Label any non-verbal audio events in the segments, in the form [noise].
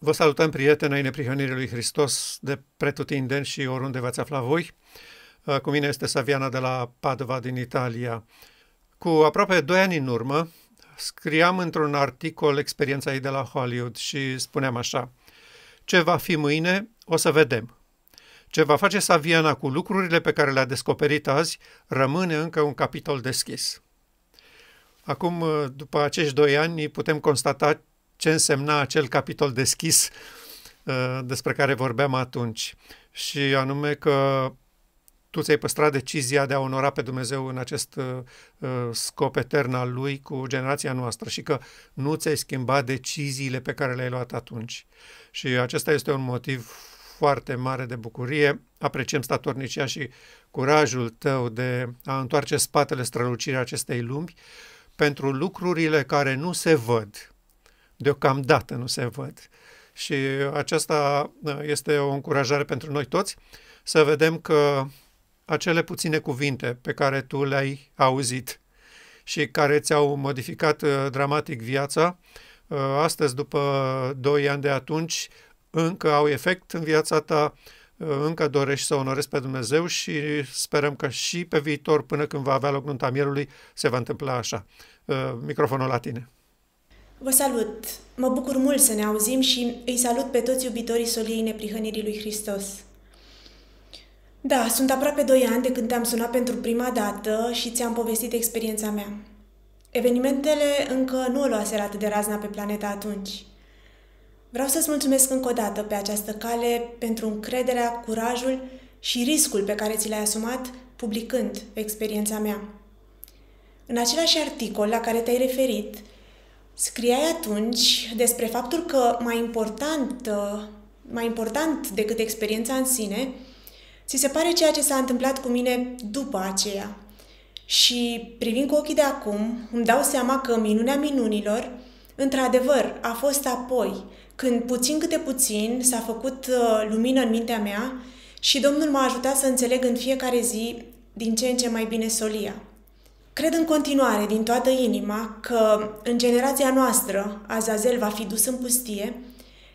Vă salutăm, prieteni, ai neprihănirii lui Hristos de pretutindeni și oriunde v-ați afla voi. Uh, cu mine este Saviana de la Padova din Italia. Cu aproape doi ani în urmă, scriam într-un articol experiența ei de la Hollywood și spuneam așa, ce va fi mâine, o să vedem. Ce va face Saviana cu lucrurile pe care le-a descoperit azi, rămâne încă un capitol deschis. Acum, uh, după acești doi ani, putem constata ce însemna acel capitol deschis uh, despre care vorbeam atunci. Și anume că tu ți-ai păstrat decizia de a onora pe Dumnezeu în acest uh, uh, scop etern al Lui cu generația noastră și că nu ți-ai schimbat deciziile pe care le-ai luat atunci. Și acesta este un motiv foarte mare de bucurie. Apreciem statornicia și curajul tău de a întoarce spatele strălucirea acestei lumi pentru lucrurile care nu se văd, deocamdată nu se văd. Și aceasta ă, este o încurajare pentru noi toți să vedem că acele puține cuvinte pe care tu le-ai auzit și care ți-au modificat ă, dramatic viața, ă, astăzi, după 2 ani de atunci, încă au efect în viața ta, încă dorești să onorezi pe Dumnezeu și sperăm că și pe viitor, până când va avea loc nunta mielului, se va întâmpla așa. Microfonul la tine. Vă salut! Mă bucur mult să ne auzim și îi salut pe toți iubitorii soliei neprihănirii lui Hristos. Da, sunt aproape 2 ani de când te-am sunat pentru prima dată și ți-am povestit experiența mea. Evenimentele încă nu o luase atât de razna pe planeta atunci. Vreau să-ți mulțumesc încă o dată pe această cale pentru încrederea, curajul și riscul pe care ți l-ai asumat publicând experiența mea. În același articol la care te-ai referit, Scriai atunci despre faptul că mai important, uh, mai important decât experiența în sine, ți se pare ceea ce s-a întâmplat cu mine după aceea. Și privind cu ochii de acum, îmi dau seama că minunea minunilor, într-adevăr, a fost apoi, când puțin câte puțin s-a făcut uh, lumină în mintea mea și Domnul m-a ajutat să înțeleg în fiecare zi din ce în ce mai bine solia. Cred în continuare, din toată inima, că în generația noastră Azazel va fi dus în pustie,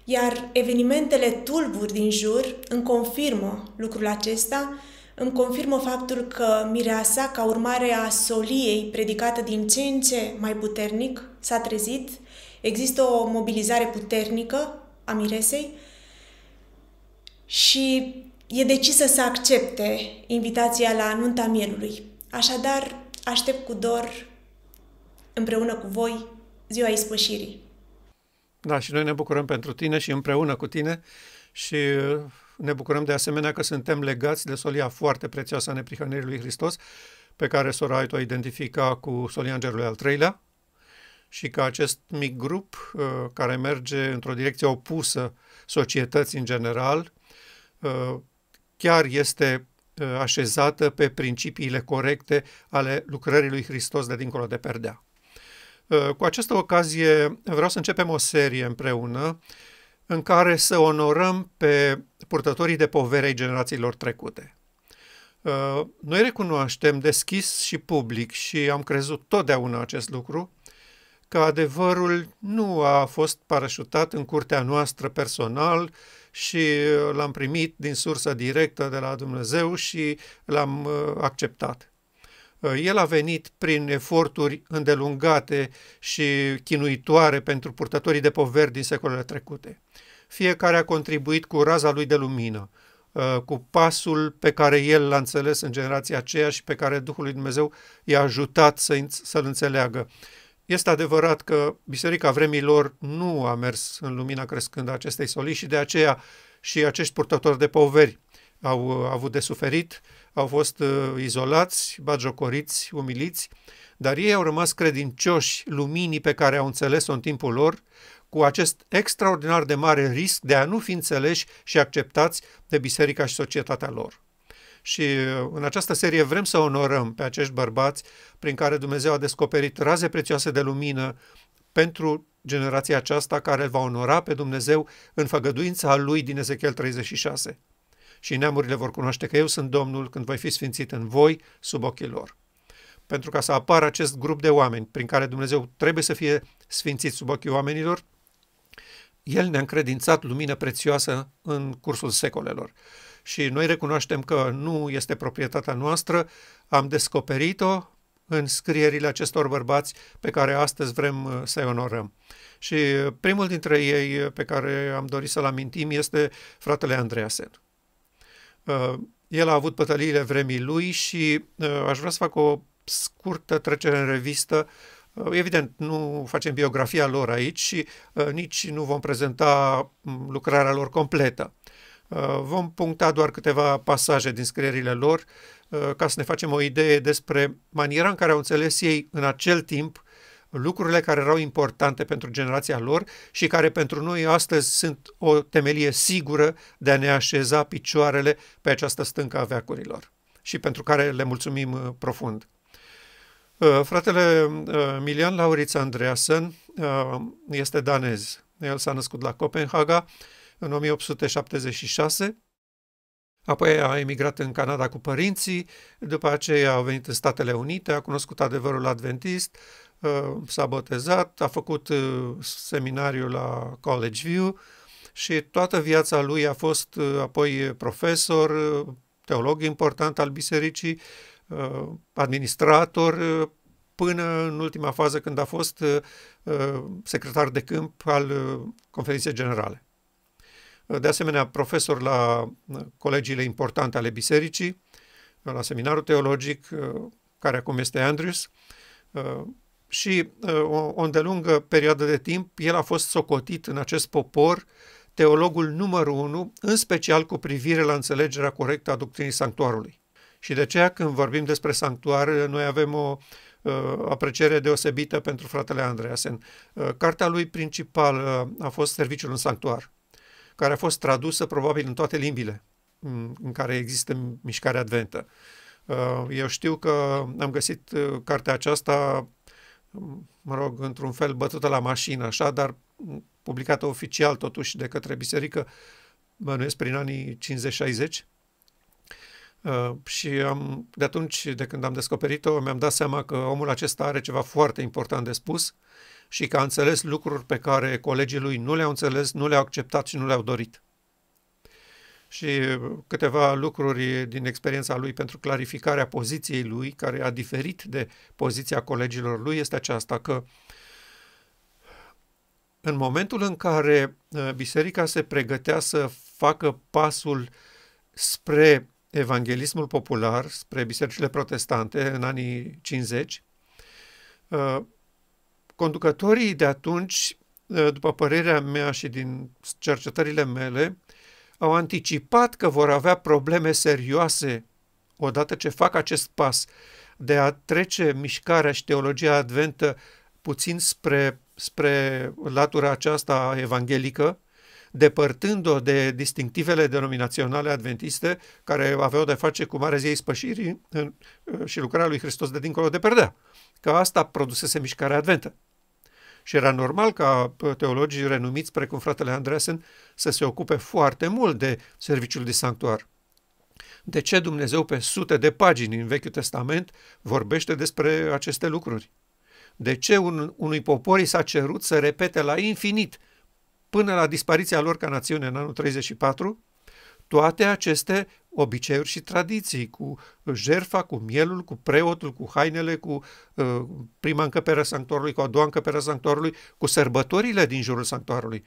iar evenimentele tulburi din jur îmi confirmă lucrul acesta, îmi confirmă faptul că mireasa, ca urmare a soliei predicată din ce în ce mai puternic, s-a trezit, există o mobilizare puternică a miresei și e decisă să accepte invitația la nunta mielului. Așadar, aștept cu dor, împreună cu voi, ziua ispășirii. Da, și noi ne bucurăm pentru tine și împreună cu tine și uh, ne bucurăm de asemenea că suntem legați de solia foarte prețioasă a neprihănirii lui Hristos, pe care sora Sorait o identifica cu solia Îngerului al treilea și că acest mic grup uh, care merge într-o direcție opusă societății în general, uh, chiar este Uh, așezată pe principiile corecte ale lucrării lui Hristos de dincolo de perdea. Uh, cu această ocazie vreau să începem o serie împreună în care să onorăm pe purtătorii de poverei generațiilor trecute. Uh, noi recunoaștem deschis și public și am crezut totdeauna acest lucru, că adevărul nu a fost parășutat în curtea noastră personal și uh, l-am primit din sursa directă de la Dumnezeu și l-am uh, acceptat. Uh, el a venit prin eforturi îndelungate și chinuitoare pentru purtătorii de poveri din secolele trecute. Fiecare a contribuit cu raza lui de lumină, cu pasul pe care el l-a înțeles în generația aceea și pe care Duhul lui Dumnezeu i-a ajutat să-l înțeleagă. Este adevărat că Biserica vremii lor nu a mers în lumina crescândă a acestei soli și de aceea și acești purtători de poveri au uh, avut de suferit, au fost uh, izolați, bagiocoriți, umiliți, dar ei au rămas credincioși luminii pe care au înțeles-o în timpul lor, cu acest extraordinar de mare risc de a nu fi înțeleși și acceptați de biserica și societatea lor. Și uh, în această serie vrem să onorăm pe acești bărbați prin care Dumnezeu a descoperit raze prețioase de lumină pentru generația aceasta care îl va onora pe Dumnezeu în făgăduința lui din Ezechiel 36. Și neamurile vor cunoaște că eu sunt Domnul când voi fi sfințit în voi sub ochii lor. Pentru ca să apară acest grup de oameni prin care Dumnezeu trebuie să fie sfințit sub ochii oamenilor, El ne-a încredințat lumină prețioasă în cursul secolelor și noi recunoaștem că nu este proprietatea noastră, am descoperit-o în scrierile acestor bărbați pe care astăzi vrem uh, să-i onorăm. Și uh, primul dintre ei uh, pe care am dorit să-l amintim este fratele Andreasen. El a avut pătăliile vremii lui și aș vrea să fac o scurtă trecere în revistă Evident, nu facem biografia lor aici și nici nu vom prezenta mm, lucrarea lor completă. Uh, vom puncta doar câteva pasaje din scrierile lor uh, ca să ne facem o idee despre maniera în care au înțeles ei în acel timp lucrurile care erau importante pentru generația lor și care pentru noi astăzi sunt o temelie sigură de a ne așeza picioarele pe această stâncă a veacurilor și pentru care le mulțumim uh, profund. Fratele Milian Lauritz Andreasen este danez. El s-a născut la Copenhaga, în 1876, apoi a emigrat în Canada cu părinții, după aceea a venit în Statele Unite, a cunoscut adevărul adventist, uh, s-a botezat, a făcut uh, seminariul la College View și toată viața lui a fost uh, apoi profesor, teolog important al bisericii, administrator, până în ultima fază când a fost secretar de câmp al conferinței generale de asemenea profesor la uh, colegiile importante ale bisericii, uh, la seminarul teologic, uh, care acum este Andrews, și o, o îndelungă perioadă de timp el a fost socotit în acest popor teologul numărul unu, în special cu privire la înțelegerea corectă a doctrinii sanctuarului. Și de aceea când vorbim despre sanctuar, noi avem o uh, apreciere deosebită pentru fratele Andreasen. Uh, cartea lui principal uh, a fost Serviciul în sanctuar care a fost tradusă probabil în toate limbile mm, în care există mișcarea adventă. Uh, eu știu că am găsit uh, cartea aceasta, mm, mă rog, într-un fel bătută la mașină, așa, dar mm, publicată oficial totuși de către biserică, bănuiesc prin anii 50-60. Uh, și am, de atunci, de când am descoperit-o, mi-am dat seama că omul acesta are ceva foarte important de spus și că a înțeles lucruri pe care colegii lui nu le-au înțeles, nu le-au acceptat și nu le-au dorit. Și câteva lucruri din experiența lui pentru clarificarea poziției lui, care a diferit de poziția colegilor lui, este aceasta că în momentul în care uh, biserica se pregătea să facă pasul spre evanghelismul popular, spre bisericile protestante în anii 50, Conducătorii de atunci, ă, după părerea mea și din cercetările mele, au anticipat că vor avea probleme serioase odată ce fac acest pas de a trece mișcarea și teologia adventă puțin spre, spre latura aceasta evanghelică, depărtând-o de distinctivele denominaționale adventiste care aveau de face cu marea Zei spășirii ă, și lucrarea lui Hristos de dincolo de perdea că asta produsese mișcarea adventă. Și era normal ca teologii renumiți, precum fratele Andreasen, să se ocupe foarte mult de serviciul de sanctuar. De ce Dumnezeu pe sute de pagini în Vechiul Testament vorbește despre aceste lucruri? De ce un, unui popor i s-a cerut să repete la infinit, până la dispariția lor ca națiune în anul 34, toate aceste obiceiuri și tradiții, cu uh, jerfa, cu mielul, cu preotul, cu hainele, cu uh, prima încăpere a sanctuarului, cu a doua încăpere a sanctuarului, cu sărbătorile din jurul sanctuarului.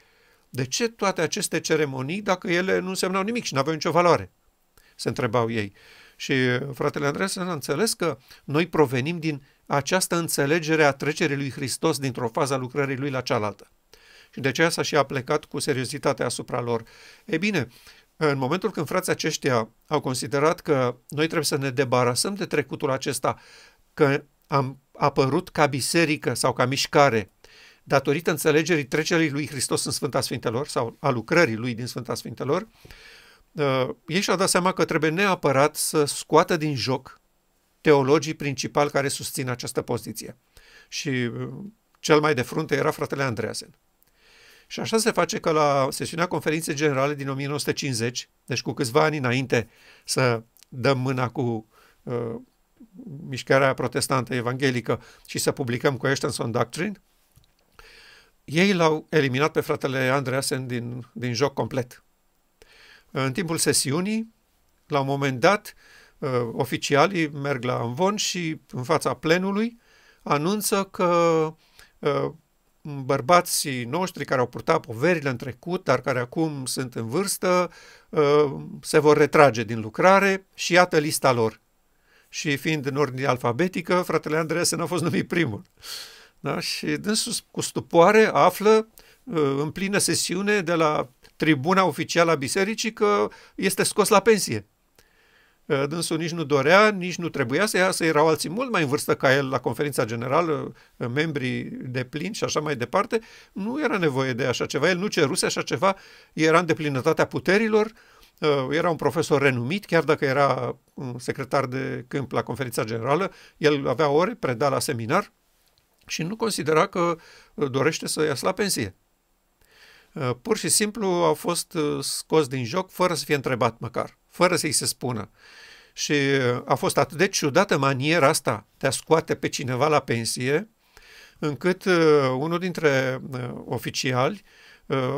De ce toate aceste ceremonii dacă ele nu însemnau nimic și nu aveau nicio valoare? Se întrebau ei. Și uh, fratele Andrei a înțeles că noi provenim din această înțelegere a trecerii lui Hristos dintr-o fază a lucrării lui la cealaltă. Și de aceea s-a și aplecat cu seriozitate asupra lor. E bine, în momentul când frații aceștia au considerat că noi trebuie să ne debarasăm de trecutul acesta, că am apărut ca biserică sau ca mișcare, datorită înțelegerii trecerii lui Hristos în Sfânta Sfintelor sau a lucrării lui din Sfânta Sfintelor, uh, ei și-au dat seama că trebuie neapărat să scoată din joc teologii principali care susțin această poziție. Și uh, cel mai de frunte era fratele Andreasen. Și așa se face că la sesiunea conferinței generale din 1950, deci cu câțiva ani înainte să dăm mâna cu uh, mișcarea protestantă evanghelică și să publicăm Questions on Doctrine, ei l-au eliminat pe fratele Andreasen din, din joc complet. În timpul sesiunii, la un moment dat, uh, oficialii merg la Anvon și în fața plenului anunță că uh, bărbații noștri care au purtat poverile în trecut, dar care acum sunt în vârstă, uh, se vor retrage din lucrare și iată lista lor. Și fiind în ordine alfabetică, fratele n a fost numit primul. Da? Și dânsul cu stupoare află uh, în plină sesiune de la tribuna oficială a bisericii că este scos la pensie. Uh, dânsul nici nu dorea, nici nu trebuia să iasă, erau alții mult mai în vârstă ca el la conferința generală, uh, membrii de plin și așa mai departe. Nu era nevoie de așa ceva, el nu ceruse așa ceva, era în deplinătatea puterilor, uh, era un profesor renumit, chiar dacă era secretar de câmp la conferința generală, el avea ore, preda la seminar și nu considera că dorește să iasă la pensie. Pur și simplu a fost scos din joc fără să fie întrebat măcar fără să-i se spună. Și uh, a fost atât de ciudată maniera asta de a scoate pe cineva la pensie, încât uh, unul dintre uh, oficiali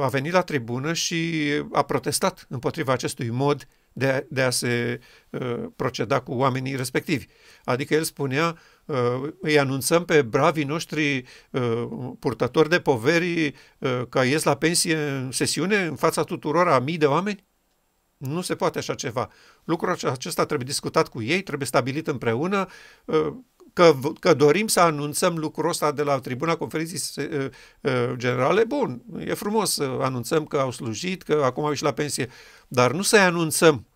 a venit la tribună și a protestat împotriva acestui mod de a, de a se proceda cu oamenii respectivi. Adică el spunea, îi anunțăm pe bravii noștri purtători de poveri că ies la pensie în sesiune în fața tuturor a mii de oameni? Nu se poate așa ceva. Lucrul acesta trebuie discutat cu ei, trebuie stabilit împreună ă, că, că dorim să anunțăm lucrul ăsta de la tribuna conferinței ă, ă, generale. Bun, e frumos să anunțăm că au slujit, că acum au ieșit la pensie, dar nu să-i anunțăm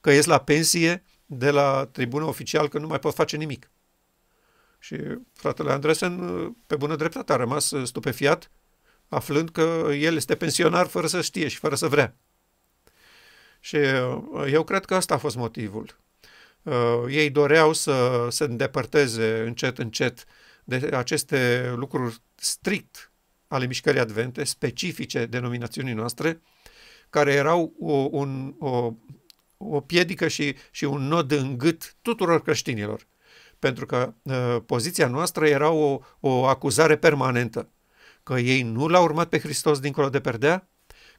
că ies la pensie de la tribuna oficial, că nu mai pot face nimic. Și fratele Andresen, pe bună dreptate, a rămas stupefiat, aflând că el este pensionar fără să știe și fără să vrea. Și uh, eu cred că ăsta a fost motivul. Uh, ei doreau să se îndepărteze încet, încet de aceste lucruri strict ale mișcării advente, specifice denominațiunii noastre, care erau o, un, o, o piedică și, și un nod în gât tuturor creștinilor. Pentru că uh, poziția noastră era o, o acuzare permanentă. Că ei nu l-au urmat pe Hristos dincolo de perdea,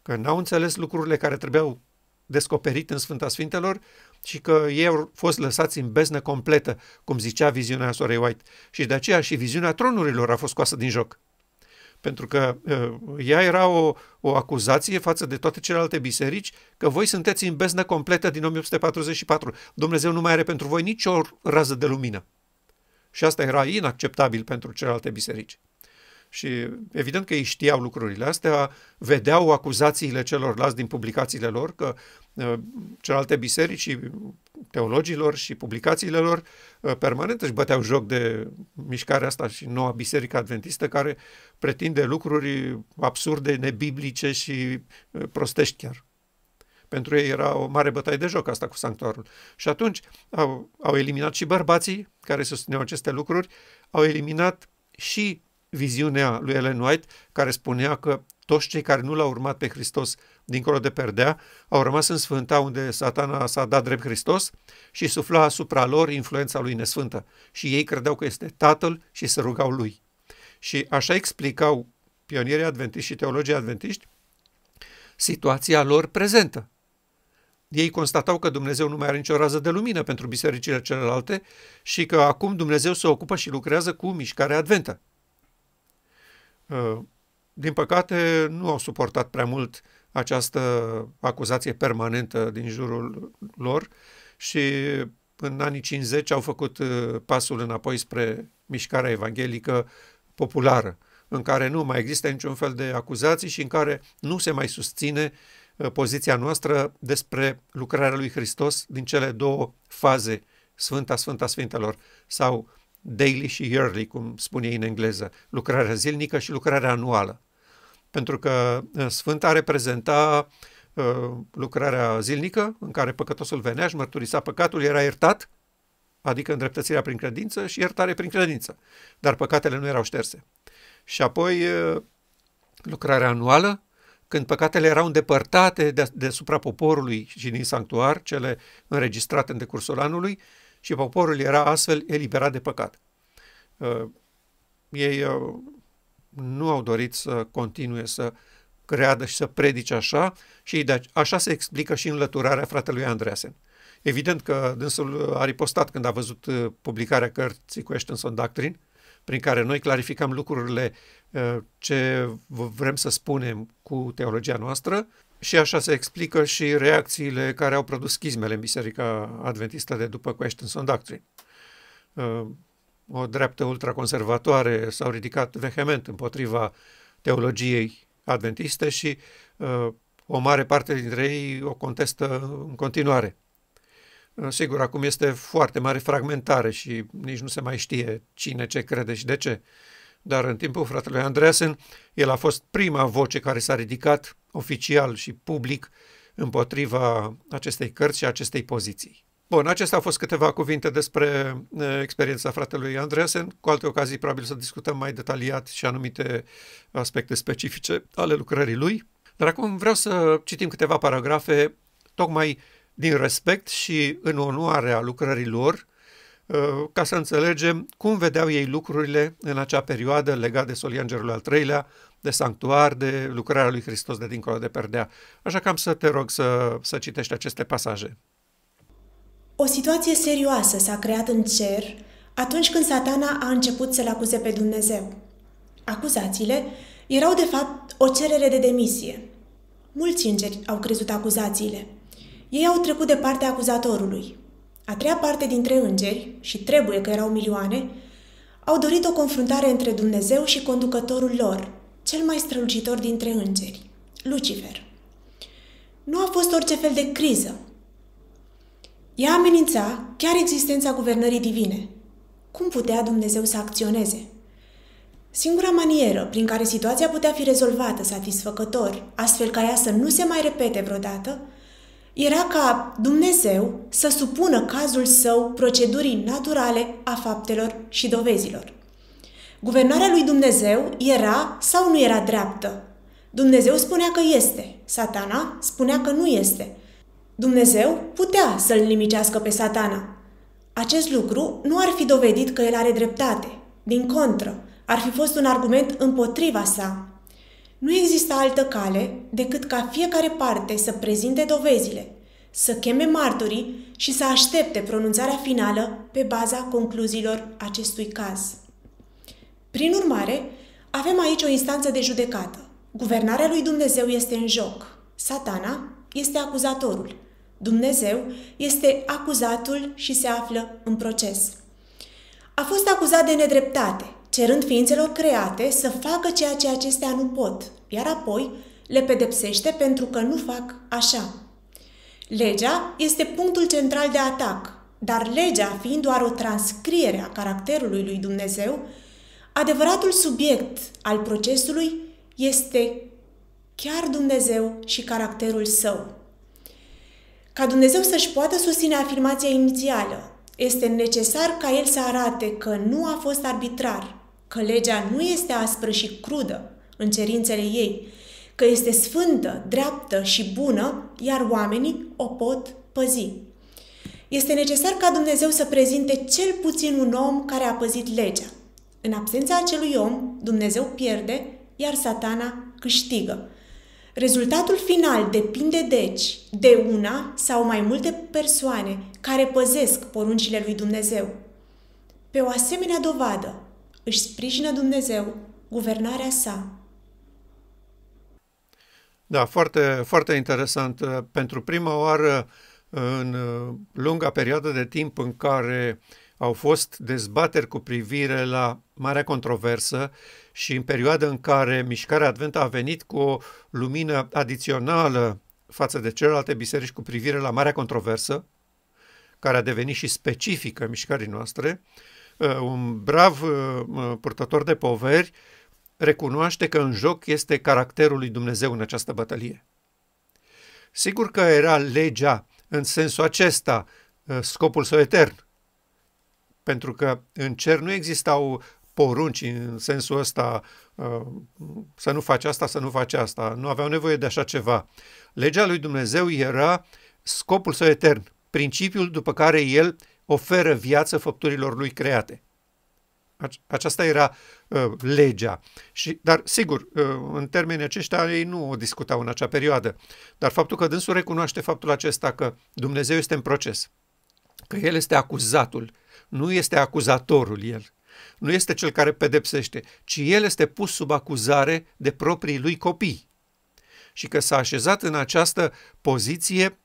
că n-au înțeles lucrurile care trebuiau descoperit în Sfânta Sfintelor și că ei au fost lăsați în beznă completă, cum zicea viziunea sorei White. Și de aceea și viziunea tronurilor a fost scoasă din joc. Pentru că uh, ea era o, o acuzație față de toate celelalte biserici că voi sunteți în beznă completă din 1844. Dumnezeu nu mai are pentru voi nicio rază de lumină. Și asta era inacceptabil pentru celelalte biserici și evident că ei știau lucrurile astea, vedeau acuzațiile celorlalți din publicațiile lor, că uh, celelalte biserici și teologilor și publicațiile lor uh, permanent își băteau joc de mișcarea asta și noua biserică adventistă care pretinde lucruri absurde, nebiblice și uh, prostești chiar. Pentru ei era o mare bătaie de joc asta cu sanctuarul. Și atunci au, au eliminat și bărbații care susțineau aceste lucruri, au eliminat și viziunea lui Ellen White, care spunea că toți cei care nu l-au urmat pe Hristos dincolo de perdea au rămas în sfânta unde satana s-a dat drept Hristos și sufla asupra lor influența lui nesfântă și ei credeau că este tatăl și se rugau lui. Și așa explicau pionierii adventiști și teologii adventiști situația lor prezentă. Ei constatau că Dumnezeu nu mai are nicio rază de lumină pentru bisericile celelalte și că acum Dumnezeu se ocupă și lucrează cu mișcarea adventă. Uh, din păcate, nu au suportat prea mult această acuzație permanentă din jurul lor și în anii 50 au făcut uh, pasul înapoi spre mișcarea evanghelică populară, în care nu mai există niciun fel de acuzații și în care nu se mai susține uh, poziția noastră despre lucrarea lui Hristos din cele două faze, Sfânta, Sfânta Sfintelor, sau daily și yearly, cum spune în engleză, lucrarea zilnică și lucrarea anuală. Pentru că uh, Sfânta reprezenta uh, lucrarea zilnică, în care păcătosul venea și mărturisa păcatul, era iertat, adică îndreptățirea prin credință și iertare prin credință, dar păcatele nu erau șterse. Și apoi uh, lucrarea anuală, când păcatele erau îndepărtate de, supra poporului și din sanctuar, cele înregistrate în decursul anului, uh, și poporul era astfel eliberat de păcat. Uh, ei uh, nu au dorit să continue să creadă și să predice așa și de așa se explică și înlăturarea fratelui Andreasen. Evident că dânsul a ripostat când a văzut uh, publicarea cărții Questions on Doctrine, prin care noi clarificăm lucrurile ce vrem să spunem cu teologia noastră și așa se explică și reacțiile care au produs schismele în Biserica Adventistă de după Questions on Doctrine. Uh, o dreaptă ultraconservatoare s-au ridicat vehement împotriva teologiei adventiste și uh, o mare parte dintre ei o contestă în continuare. Uh, sigur, acum este foarte mare fragmentare și nici nu se mai știe cine ce crede și de ce dar în timpul fratelui Andreasen, el a fost prima voce care s-a ridicat oficial și public împotriva acestei cărți și acestei poziții. Bun, acestea au fost câteva cuvinte despre uh, experiența fratelui Andreasen. Cu alte ocazii, probabil să discutăm mai detaliat și anumite aspecte specifice ale lucrării lui. Dar acum vreau să citim câteva paragrafe, tocmai din respect și în onoarea lucrării lor, Uh, ca să înțelegem cum vedeau ei lucrurile în acea perioadă legat de Soliangerul al III-lea, de sanctuar, de lucrarea lui Hristos de dincolo de perdea. Așa că am să te rog să, să citești aceste pasaje. O situație serioasă s-a creat în cer atunci când satana a început să-L acuze pe Dumnezeu. Acuzațiile erau de fapt o cerere de demisie. Mulți îngeri au crezut acuzațiile. Ei au trecut de partea acuzatorului, a treia parte dintre îngeri, și trebuie că erau milioane, au dorit o confruntare între Dumnezeu și conducătorul lor, cel mai strălucitor dintre îngeri, Lucifer. Nu a fost orice fel de criză. Ea amenința chiar existența guvernării divine. Cum putea Dumnezeu să acționeze? Singura manieră prin care situația putea fi rezolvată satisfăcător, astfel ca ea să nu se mai repete vreodată, era ca Dumnezeu să supună cazul său procedurii naturale a faptelor și dovezilor. Guvernarea lui Dumnezeu era sau nu era dreaptă? Dumnezeu spunea că este, satana spunea că nu este. Dumnezeu putea să-l nimicească pe satana. Acest lucru nu ar fi dovedit că el are dreptate. Din contră, ar fi fost un argument împotriva sa. Nu există altă cale decât ca fiecare parte să prezinte dovezile, să cheme martorii și să aștepte pronunțarea finală pe baza concluziilor acestui caz. Prin urmare, avem aici o instanță de judecată. Guvernarea lui Dumnezeu este în joc. Satana este acuzatorul. Dumnezeu este acuzatul și se află în proces. A fost acuzat de nedreptate, cerând ființelor create să facă ceea ce acestea nu pot, iar apoi le pedepsește pentru că nu fac așa. Legea este punctul central de atac, dar legea fiind doar o transcriere a caracterului lui Dumnezeu, adevăratul subiect al procesului este chiar Dumnezeu și caracterul său. Ca Dumnezeu să-și poată susține afirmația inițială, este necesar ca el să arate că nu a fost arbitrar, că legea nu este aspră și crudă în cerințele ei, că este sfântă, dreaptă și bună, iar oamenii o pot păzi. Este necesar ca Dumnezeu să prezinte cel puțin un om care a păzit legea. În absența acelui om, Dumnezeu pierde, iar satana câștigă. Rezultatul final depinde deci de una sau mai multe persoane care păzesc poruncile lui Dumnezeu. Pe o asemenea dovadă își sprijină Dumnezeu guvernarea sa da, foarte, foarte interesant. Pentru prima oară în lunga perioadă de timp în care au fost dezbateri cu privire la marea controversă și în perioada în care mișcarea Advent a venit cu o lumină adițională față de celelalte biserici cu privire la marea controversă, care a devenit și specifică mișcării noastre, un brav uh, purtător de poveri recunoaște că în joc este caracterul lui Dumnezeu în această bătălie. Sigur că era legea în sensul acesta, uh, scopul său etern, pentru că în cer nu existau porunci în sensul ăsta uh, să nu faci asta, să nu faci asta. Nu aveau nevoie de așa ceva. Legea lui Dumnezeu era scopul său etern, principiul după care el oferă viață făpturilor lui create. Aceasta era uh, legea. Și, dar, sigur, uh, în termenii aceștia ei nu o discutau în acea perioadă. Dar faptul că dânsul recunoaște faptul acesta că Dumnezeu este în proces, că El este acuzatul, nu este acuzatorul El, nu este cel care pedepsește, ci El este pus sub acuzare de proprii lui copii. Și că s-a așezat în această poziție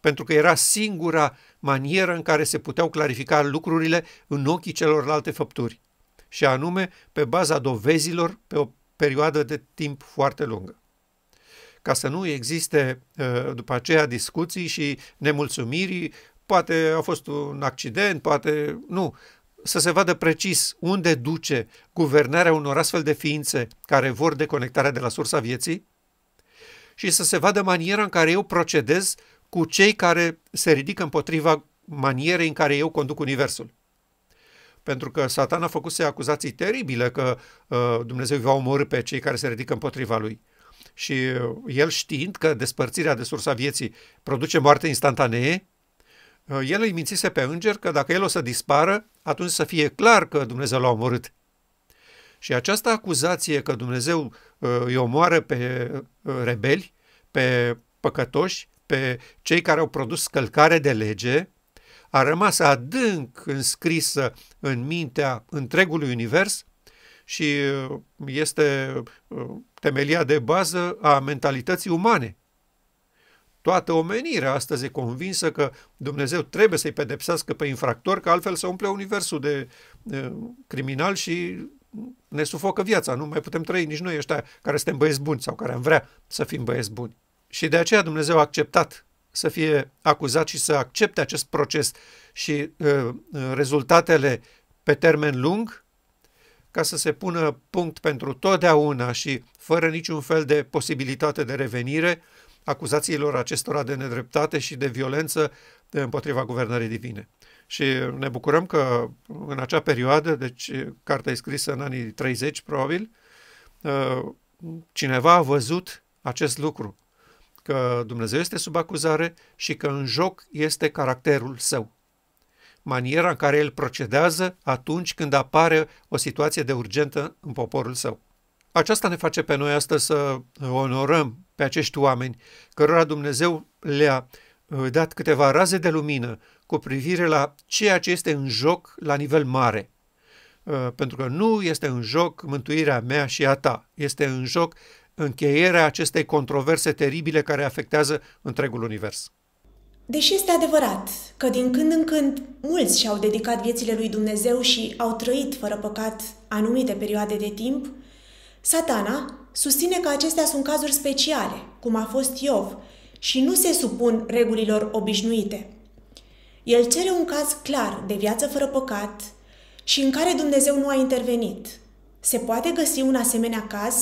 pentru că era singura uh, maniera în care se puteau clarifica lucrurile în ochii celorlalte făpturi, și anume pe baza dovezilor pe o perioadă de timp foarte lungă. Ca să nu existe ă, după aceea discuții și nemulțumiri, poate a fost un accident, poate nu, să se vadă precis unde duce guvernarea unor astfel de ființe care vor deconectarea de la sursa vieții și să se vadă maniera în care eu procedez cu cei care se ridică împotriva manierei în care eu conduc Universul. Pentru că Satan a făcut să acuzații teribile că uh, Dumnezeu va omorâ pe cei care se ridică împotriva lui. Și uh, el știind că despărțirea de sursa vieții produce moarte instantanee, uh, el îi mințise pe înger că dacă el o să dispară, atunci să fie clar că Dumnezeu l-a omorât. Și această acuzație că Dumnezeu uh, îi omoară pe uh, rebeli, pe păcătoși, pe cei care au produs călcare de lege a rămas adânc înscrisă în mintea întregului univers și uh, este uh, temelia de bază a mentalității umane. Toată omenirea astăzi e convinsă că Dumnezeu trebuie să-i pedepsească pe infractor, că altfel se umple universul de uh, criminal și ne sufocă viața. Nu mai putem trăi nici noi ăștia care suntem băieți buni sau care am vrea să fim băieți buni. Și de aceea Dumnezeu a acceptat să fie acuzat și să accepte acest proces și uh, uh, rezultatele pe termen lung, ca să se pună punct pentru totdeauna și fără niciun fel de posibilitate de revenire acuzațiilor acestora de nedreptate și de violență de împotriva guvernării divine. Și ne bucurăm că în acea perioadă, deci cartea e scrisă în anii 30 probabil, uh, cineva a văzut acest lucru că Dumnezeu este sub acuzare și că în joc este caracterul său. Maniera în care el procedează atunci când apare o situație de urgentă în poporul său. Aceasta ne face pe noi astăzi să onorăm pe acești oameni cărora Dumnezeu le-a uh, dat câteva raze de lumină cu privire la ceea ce este în joc la nivel mare. Uh, pentru că nu este în joc mântuirea mea și a ta, este în joc încheierea acestei controverse teribile care afectează întregul univers. Deși este adevărat că din când în când mulți și-au dedicat viețile lui Dumnezeu și au trăit fără păcat anumite perioade de timp, satana susține că acestea sunt cazuri speciale, cum a fost Iov, și nu se supun regulilor obișnuite. El cere un caz clar de viață fără păcat și în care Dumnezeu nu a intervenit. Se poate găsi un asemenea caz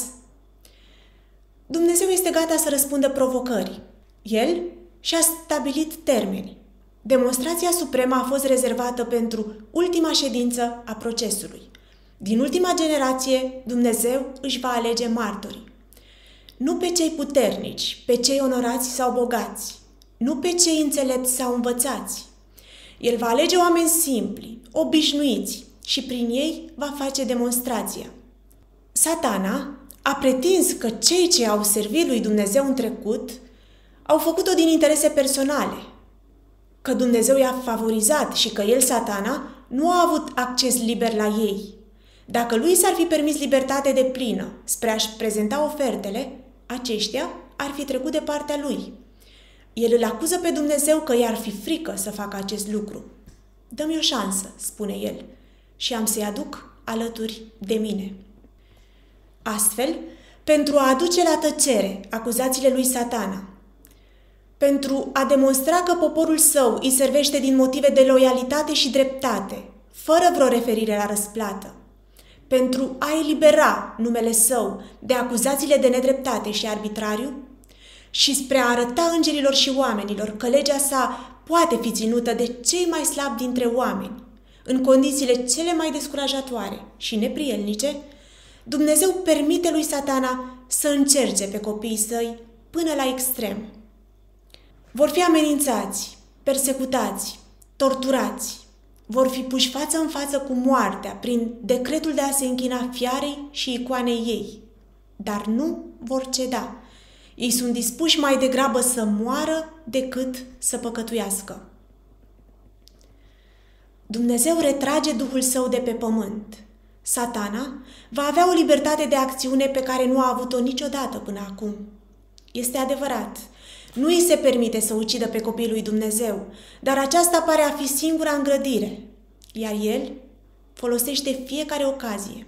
Dumnezeu este gata să răspundă provocării. El și-a stabilit termeni. Demonstrația supremă a fost rezervată pentru ultima ședință a procesului. Din ultima generație, Dumnezeu își va alege martorii. Nu pe cei puternici, pe cei onorați sau bogați, nu pe cei înțelepți sau învățați. El va alege oameni simpli, obișnuiți și prin ei va face demonstrația. Satana a pretins că cei ce au servit lui Dumnezeu în trecut au făcut-o din interese personale, că Dumnezeu i-a favorizat și că el, satana, nu a avut acces liber la ei. Dacă lui s-ar fi permis libertate de plină spre a-și prezenta ofertele, aceștia ar fi trecut de partea lui. El îl acuză pe Dumnezeu că i-ar fi frică să facă acest lucru. Dă-mi o șansă, spune el, și am să-i aduc alături de mine astfel, pentru a aduce la tăcere acuzațiile lui satana, pentru a demonstra că poporul său îi servește din motive de loialitate și dreptate, fără vreo referire la răsplată, pentru a elibera numele său de acuzațiile de nedreptate și arbitrariu, și spre a arăta îngerilor și oamenilor că legea sa poate fi ținută de cei mai slabi dintre oameni, în condițiile cele mai descurajatoare și neprielnice, Dumnezeu permite lui satana să încerce pe copiii săi până la extrem. Vor fi amenințați, persecutați, torturați, vor fi puși față în față cu moartea prin decretul de a se închina fiarei și icoanei ei, dar nu vor ceda. Ei sunt dispuși mai degrabă să moară decât să păcătuiască. Dumnezeu retrage Duhul Său de pe pământ – Satana va avea o libertate de acțiune pe care nu a avut-o niciodată până acum. Este adevărat, nu îi se permite să ucidă pe copilul lui Dumnezeu, dar aceasta pare a fi singura îngrădire, iar el folosește fiecare ocazie.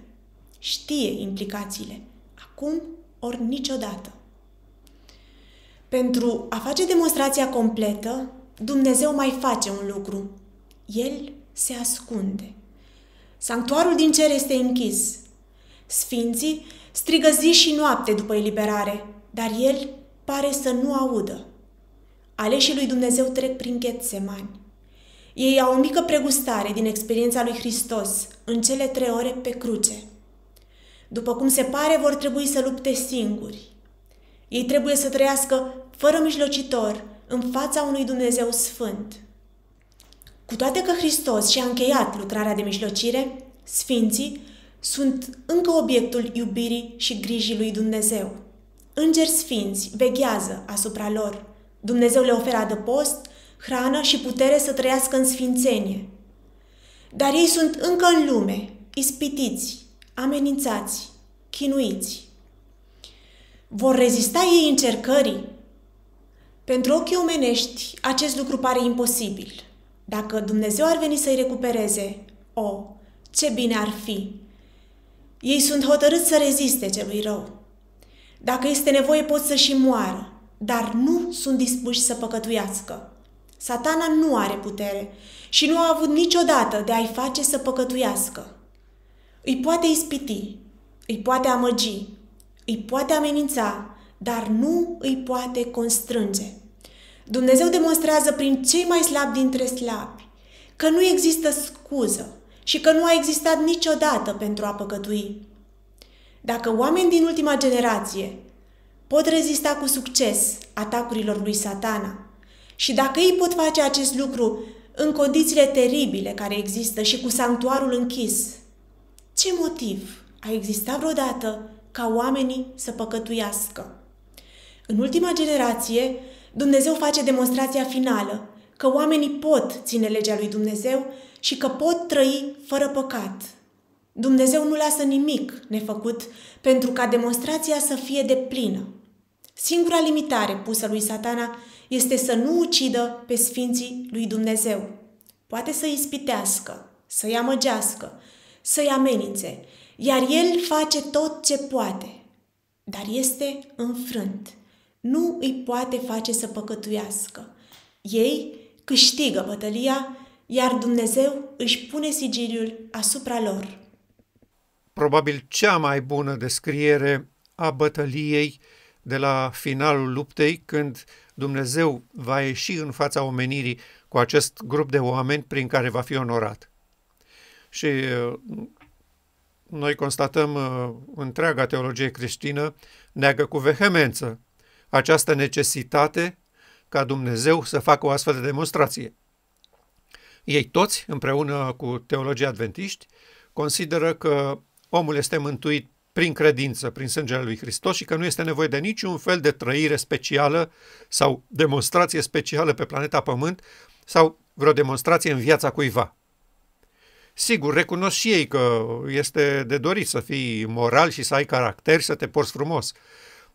Știe implicațiile, acum ori niciodată. Pentru a face demonstrația completă, Dumnezeu mai face un lucru. El se ascunde. Sanctuarul din cer este închis. Sfinții strigă zi și noapte după eliberare, dar el pare să nu audă. Aleșii lui Dumnezeu trec prin ghețemani. Ei au o mică pregustare din experiența lui Hristos în cele trei ore pe cruce. După cum se pare, vor trebui să lupte singuri. Ei trebuie să trăiască fără mijlocitor în fața unui Dumnezeu sfânt. Cu toate că Hristos și-a încheiat lucrarea de mijlocire, sfinții sunt încă obiectul iubirii și grijii lui Dumnezeu. Îngeri sfinți veghează asupra lor. Dumnezeu le oferă adăpost, hrană și putere să trăiască în sfințenie. Dar ei sunt încă în lume, ispitiți, amenințați, chinuiți. Vor rezista ei încercării? Pentru ochii omenești, acest lucru pare imposibil – dacă Dumnezeu ar veni să-i recupereze, o, oh, ce bine ar fi! Ei sunt hotărâți să reziste celui rău. Dacă este nevoie, pot să și moară, dar nu sunt dispuși să păcătuiască. Satana nu are putere și nu a avut niciodată de a-i face să păcătuiască. Îi poate ispiti, îi poate amăgi, îi poate amenința, dar nu îi poate constrânge. Dumnezeu demonstrează prin cei mai slabi dintre slabi că nu există scuză și că nu a existat niciodată pentru a păcătui. Dacă oameni din ultima generație pot rezista cu succes atacurilor lui satana și dacă ei pot face acest lucru în condițiile teribile care există și cu sanctuarul închis, ce motiv a existat vreodată ca oamenii să păcătuiască? În ultima generație, Dumnezeu face demonstrația finală că oamenii pot ține legea lui Dumnezeu și că pot trăi fără păcat. Dumnezeu nu lasă nimic nefăcut pentru ca demonstrația să fie de plină. Singura limitare pusă lui satana este să nu ucidă pe sfinții lui Dumnezeu. Poate să-i spitească, să-i amăgească, să-i amenințe, iar el face tot ce poate, dar este înfrânt nu îi poate face să păcătuiască. Ei câștigă bătălia, iar Dumnezeu își pune sigiliul asupra lor. Probabil cea mai bună descriere a bătăliei de la finalul luptei, când Dumnezeu va ieși în fața omenirii cu acest grup de oameni prin care va fi onorat. Și uh, noi constatăm uh, întreaga teologie creștină neagă cu vehemență această necesitate ca Dumnezeu să facă o astfel de demonstrație. Ei toți, împreună cu teologii adventiști, consideră că omul este mântuit prin credință, prin sângele lui Hristos și că nu este nevoie de niciun fel de trăire specială sau demonstrație specială pe planeta Pământ sau vreo demonstrație în viața cuiva. Sigur, recunosc și ei că este de dorit să fii moral și să ai caracter, să te porți frumos,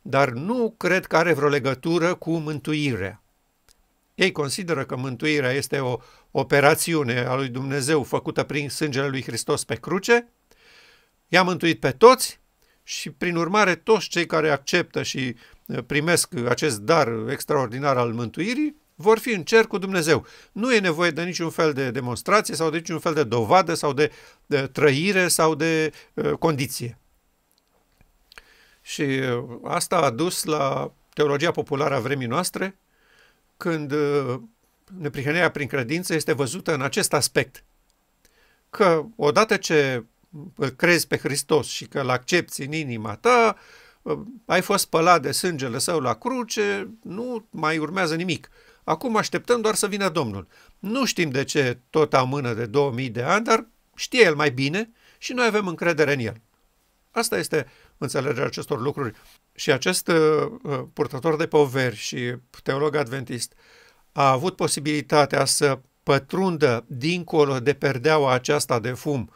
dar nu cred că are vreo legătură cu mântuirea. Ei consideră că mântuirea este o operațiune a lui Dumnezeu făcută prin sângele lui Hristos pe cruce, i-a mântuit pe toți și prin urmare toți cei care acceptă și uh, primesc acest dar extraordinar al mântuirii vor fi în cer cu Dumnezeu. Nu e nevoie de niciun fel de demonstrație sau de niciun fel de dovadă sau de, de trăire sau de uh, condiție. Și uh, asta a dus la teologia populară a vremii noastre, când uh, neprihănirea prin credință este văzută în acest aspect. Că odată ce îl crezi pe Hristos și că îl accepti în inima ta, uh, ai fost spălat de sângele său la cruce, nu mai urmează nimic. Acum așteptăm doar să vină Domnul. Nu știm de ce tot amână de 2000 de ani, dar știe el mai bine și noi avem încredere în el. Asta este înțelegerea acestor lucruri. Și acest uh, uh, purtător de poveri și teolog adventist a avut posibilitatea să pătrundă dincolo de perdeaua aceasta de fum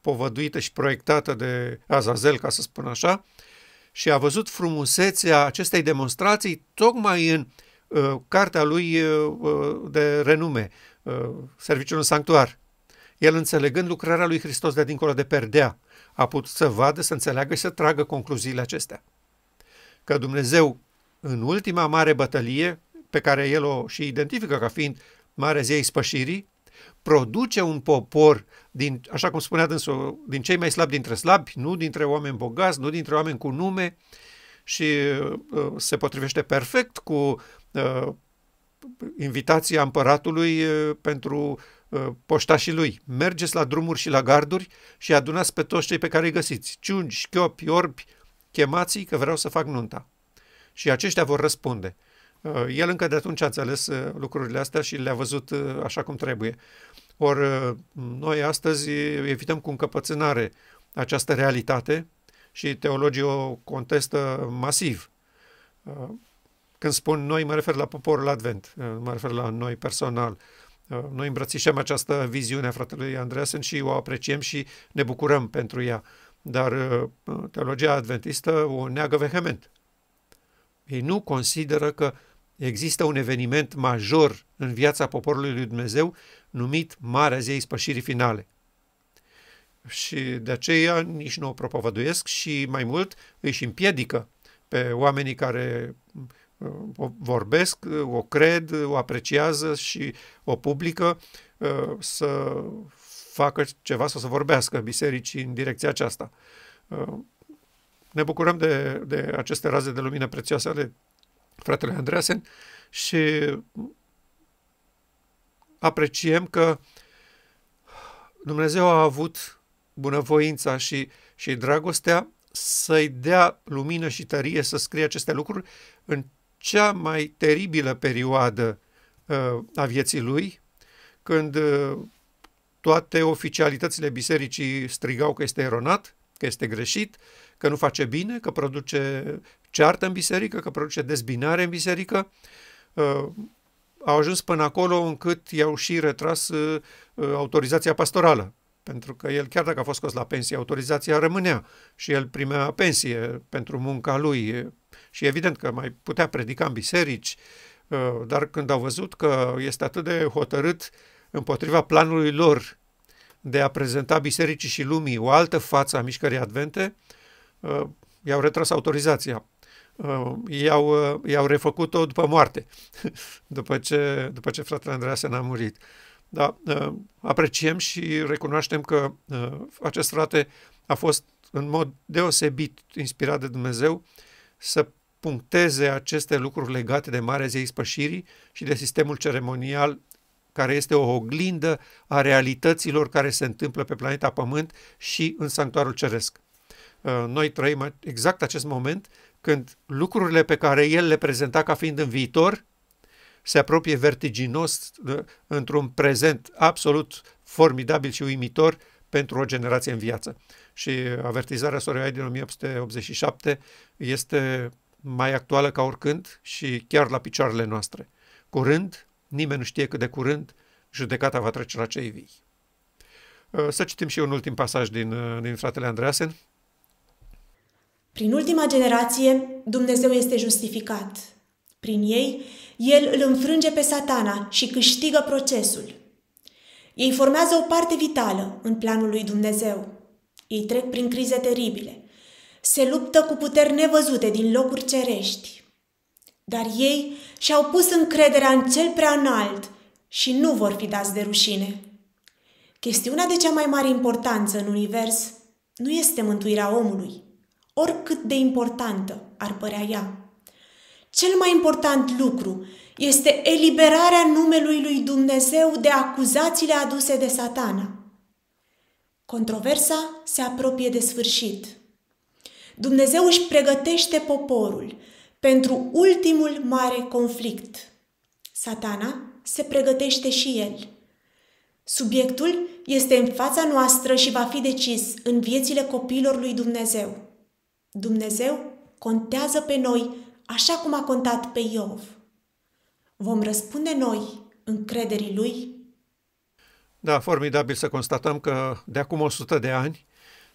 povăduită și proiectată de Azazel, ca să spun așa, și a văzut frumusețea acestei demonstrații tocmai în uh, cartea lui uh, uh de renume, uh, Serviciul în Sanctuar. El înțelegând lucrarea lui Hristos de dincolo de perdea, a putut să vadă, să înțeleagă și să tragă concluziile acestea. Că Dumnezeu, în ultima mare bătălie, pe care el o și identifică ca fiind Marea Ziei Spășirii, produce un popor, din, așa cum spunea dânsul, din cei mai slabi dintre slabi, nu dintre oameni bogați, nu dintre oameni cu nume și uh, se potrivește perfect cu uh, invitația împăratului uh, pentru Uh, poștașii lui. Mergeți la drumuri și la garduri și adunați pe toți cei pe care îi găsiți, ciungi, șchiopi, orbi, chemați că vreau să fac nunta. Și aceștia vor răspunde. Uh, el încă de atunci a înțeles uh, lucrurile astea și le-a văzut așa cum trebuie. Ori noi astăzi evităm cu încăpățânare această realitate și teologii o contestă masiv. Când spun noi, mă refer la poporul advent, mă refer la noi personal. Noi îmbrățișăm această viziune a fratelui Andreasen și o apreciem și ne bucurăm pentru ea. Dar uh, teologia adventistă o neagă vehement. Ei nu consideră că există un eveniment major în viața poporului lui Dumnezeu numit Marea Zei Spășirii Finale. Și de aceea nici nu o propovăduiesc și mai mult își împiedică pe oamenii care o vorbesc, o cred, o apreciază și o publică ă, să facă ceva sau să vorbească bisericii în direcția aceasta. Ă, ne bucurăm de, de aceste raze de lumină prețioase ale fratele Andreasen și apreciem că Dumnezeu a avut bunăvoința și, și dragostea să-i dea lumină și tărie să scrie aceste lucruri în cea mai teribilă perioadă uh, a vieții lui, când uh, toate oficialitățile bisericii strigau că este eronat, că este greșit, că nu face bine, că produce ceartă în biserică, că produce dezbinare în biserică. Uh, au ajuns până acolo încât i-au și retras autorizația pastorală, pentru că el, chiar dacă a fost scos la pensie, autorizația rămânea și el primea pensie pentru munca lui și evident că mai putea predica în biserici, uh, dar când au văzut că este atât de hotărât împotriva planului lor de a prezenta bisericii și lumii o altă față a mișcării advente, uh, i-au retras autorizația. Uh, i-au, i-au refăcut-o după moarte, [laughs] după ce, după ce fratele n a murit. Dar apreciem și recunoaștem că acest frate a fost în mod deosebit inspirat de Dumnezeu să puncteze aceste lucruri legate de Marea Zei Spășirii și de sistemul ceremonial care este o oglindă a realităților care se întâmplă pe planeta Pământ și în sanctuarul ceresc. Uh, noi trăim exact acest moment când lucrurile pe care el le prezenta ca fiind în viitor se apropie vertiginos uh, într-un prezent absolut formidabil și uimitor pentru o generație în viață. Și avertizarea Soroi din 1887 este mai actuală ca oricând și chiar la picioarele noastre. Curând, nimeni nu știe cât de curând, judecata va trece la cei vii. Uh, să citim și un ultim pasaj din, uh, din fratele Andreasen. Prin ultima generație, Dumnezeu este justificat. Prin ei, El îl înfrânge pe satana și câștigă procesul. Ei formează o parte vitală în planul lui Dumnezeu. Ei trec prin crize teribile, se luptă cu puteri nevăzute din locuri cerești. Dar ei și-au pus încrederea în cel prea înalt și nu vor fi dați de rușine. Chestiunea de cea mai mare importanță în univers nu este mântuirea omului, oricât de importantă ar părea ea. Cel mai important lucru este eliberarea numelui lui Dumnezeu de acuzațiile aduse de satana. Controversa se apropie de sfârșit. Dumnezeu își pregătește poporul pentru ultimul mare conflict. Satana se pregătește și el. Subiectul este în fața noastră și va fi decis în viețile copiilor lui Dumnezeu. Dumnezeu contează pe noi așa cum a contat pe Iov. Vom răspunde noi încrederii lui? Da, formidabil să constatăm că de acum 100 de ani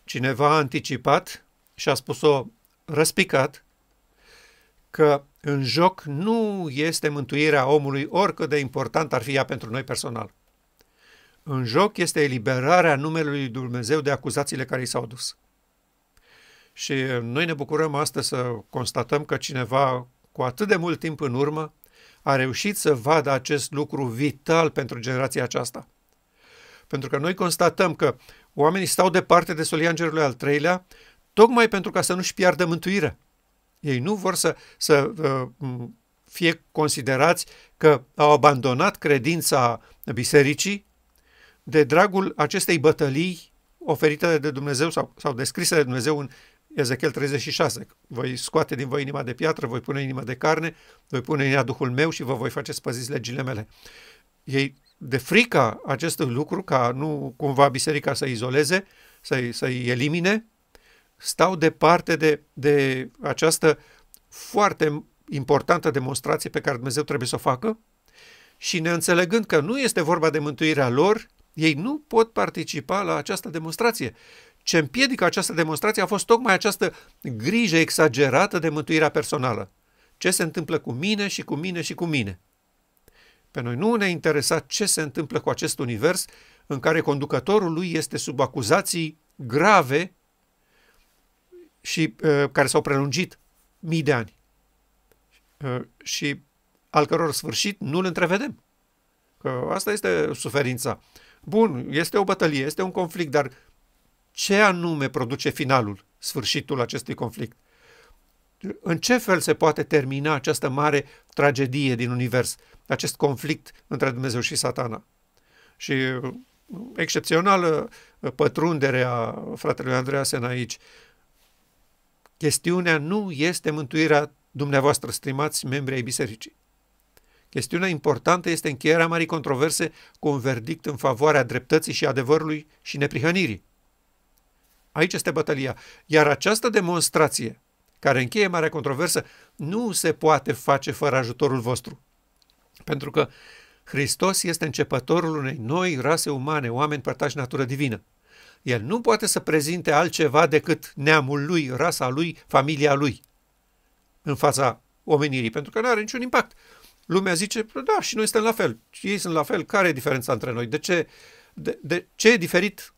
cineva a anticipat și a spus-o răspicat că în joc nu este mântuirea omului, oricât de important ar fi ea pentru noi personal. În joc este eliberarea numelui Dumnezeu de acuzațiile care i s-au dus. Și noi ne bucurăm astăzi să constatăm că cineva cu atât de mult timp în urmă a reușit să vadă acest lucru vital pentru generația aceasta. Pentru că noi constatăm că oamenii stau departe de solia îngerului al treilea, tocmai pentru ca să nu-și piardă mântuirea. Ei nu vor să, să uh, fie considerați că au abandonat credința bisericii de dragul acestei bătălii oferite de Dumnezeu sau, sau descrise de Dumnezeu în Ezechiel 36. Voi scoate din voi inima de piatră, voi pune inima de carne, voi pune în ea Duhul meu și vă voi face spăziți legile mele. Ei, de frica acestui lucru, ca nu cumva biserica să izoleze, să-i, să-i elimine, stau departe de, de această foarte importantă demonstrație pe care Dumnezeu trebuie să o facă și neînțelegând că nu este vorba de mântuirea lor, ei nu pot participa la această demonstrație. Ce împiedică această demonstrație a fost tocmai această grijă exagerată de mântuirea personală. Ce se întâmplă cu mine și cu mine și cu mine. Pe noi nu ne interesa ce se întâmplă cu acest univers în care conducătorul lui este sub acuzații grave și uh, care s-au prelungit mii de ani uh, și al căror sfârșit nu îl întrevedem. Că asta este suferința. Bun, este o bătălie, este un conflict, dar ce anume produce finalul, sfârșitul acestui conflict? În ce fel se poate termina această mare tragedie din univers, acest conflict între Dumnezeu și satana? Și uh, excepțională uh, pătrunderea a fratelui Andreasen aici, Chestiunea nu este mântuirea dumneavoastră, stimați membri ai bisericii. Chestiunea importantă este încheierea marii controverse cu un verdict în favoarea dreptății și adevărului și neprihănirii. Aici este bătălia. Iar această demonstrație, care încheie marea controversă, nu se poate face fără ajutorul vostru. Pentru că Hristos este începătorul unei noi rase umane, oameni părtași natură divină. El nu poate să prezinte altceva decât neamul lui, rasa lui, familia lui în fața omenirii, pentru că nu are niciun impact. Lumea zice, da, și noi suntem la fel, ei sunt la fel, care e diferența între noi? De ce, de, de, ce e diferit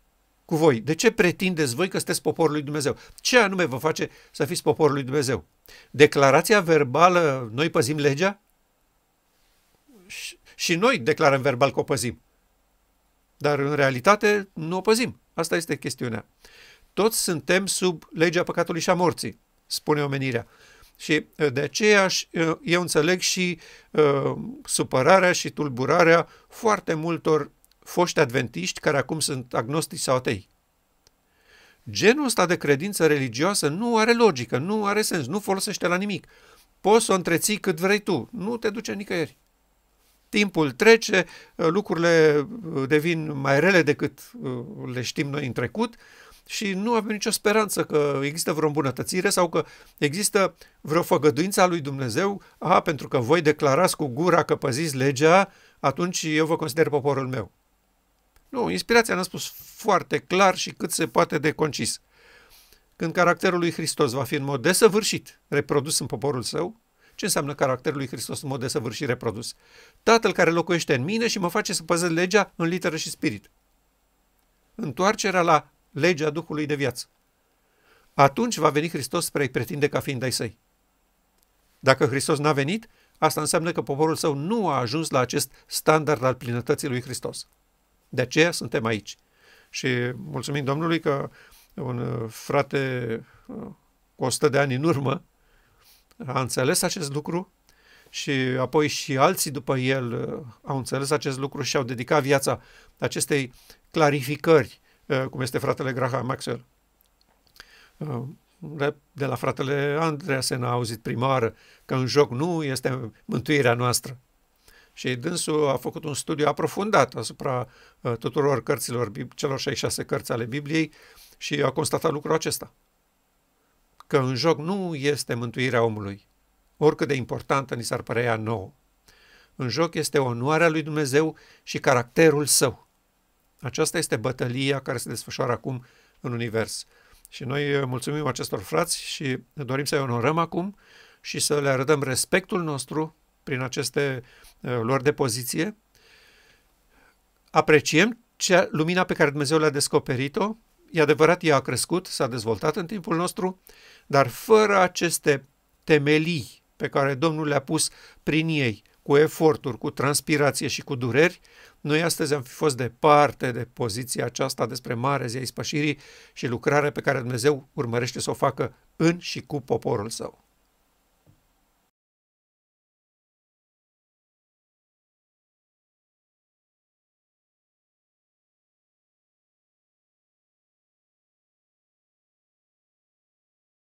cu voi? De ce pretindeți voi că sunteți poporul lui Dumnezeu? Ce anume vă face să fiți poporul lui Dumnezeu? Declarația verbală, noi păzim legea? Și, și noi declarăm verbal că o păzim. Dar în realitate nu o păzim. Asta este chestiunea. Toți suntem sub legea păcatului și a morții, spune omenirea. Și uh, de aceea uh, eu înțeleg și uh, supărarea și tulburarea foarte multor foști adventiști care acum sunt agnostici sau atei. Genul ăsta de credință religioasă nu are logică, nu are sens, nu folosește la nimic. Poți să o întreții cât vrei tu, nu te duce nicăieri timpul trece, lucrurile uh, devin mai rele decât uh, le știm noi în trecut și nu avem nicio speranță că există vreo îmbunătățire sau că există vreo făgăduință a lui Dumnezeu, a, pentru că voi declarați cu gura că păziți legea, atunci eu vă consider poporul meu. Nu, inspirația ne-a spus foarte clar și cât se poate de concis. Când caracterul lui Hristos va fi în mod desăvârșit reprodus în poporul său, ce înseamnă caracterul lui Hristos în mod de săvârșit reprodus? Tatăl care locuiește în mine și mă face să păzesc legea în literă și spirit. Întoarcerea la legea Duhului de viață. Atunci va veni Hristos spre ei pretinde ca fiind ai săi. Dacă Hristos n-a venit, asta înseamnă că poporul său nu a ajuns la acest standard al plinătății lui Hristos. De aceea suntem aici. Și mulțumim Domnului că un uh, frate uh, cu 100 de ani în urmă a înțeles acest lucru și apoi și alții după el uh, au înțeles acest lucru și au dedicat viața acestei clarificări, uh, cum este fratele Graham Maxwell. Uh, de la fratele n a auzit primară că în joc nu este mântuirea noastră. Și dânsul a făcut un studiu aprofundat asupra tuturor cărților, celor 66 cărți ale Bibliei și a constatat lucrul acesta că în joc nu este mântuirea omului, oricât de importantă ni s-ar părea nouă. În joc este onoarea lui Dumnezeu și caracterul său. Aceasta este bătălia care se desfășoară acum în univers. Și noi eh, mulțumim acestor frați și ne dorim să-i onorăm acum și să le arătăm respectul nostru prin aceste eh, lor de poziție. Apreciem cea, lumina pe care Dumnezeu le-a descoperit-o E adevărat, ea a crescut, s-a dezvoltat în timpul nostru, dar fără aceste temelii pe care Domnul le-a pus prin ei, cu eforturi, cu transpirație și cu dureri, noi astăzi am fi fost departe de poziția aceasta despre mare zi a ispășirii și lucrarea pe care Dumnezeu urmărește să o facă în și cu poporul său.